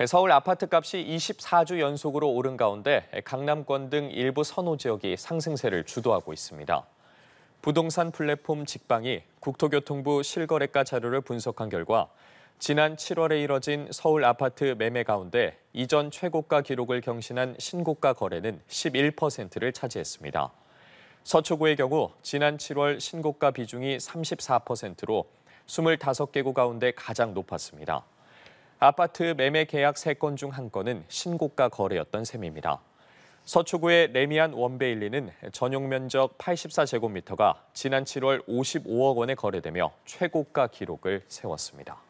네, 서울 아파트값이 24주 연속으로 오른 가운데 강남권 등 일부 선호 지역이 상승세를 주도하고 있습니다. 부동산 플랫폼 직방이 국토교통부 실거래가 자료를 분석한 결과 지난 7월에 이뤄진 서울 아파트 매매 가운데 이전 최고가 기록을 경신한 신고가 거래는 11%를 차지했습니다. 서초구의 경우 지난 7월 신고가 비중이 34%로 25개구 가운데 가장 높았습니다. 아파트 매매 계약 3건 중 1건은 신고가 거래였던 셈입니다. 서초구의 레미안 원베일리는 전용 면적 84제곱미터가 지난 7월 55억 원에 거래되며 최고가 기록을 세웠습니다.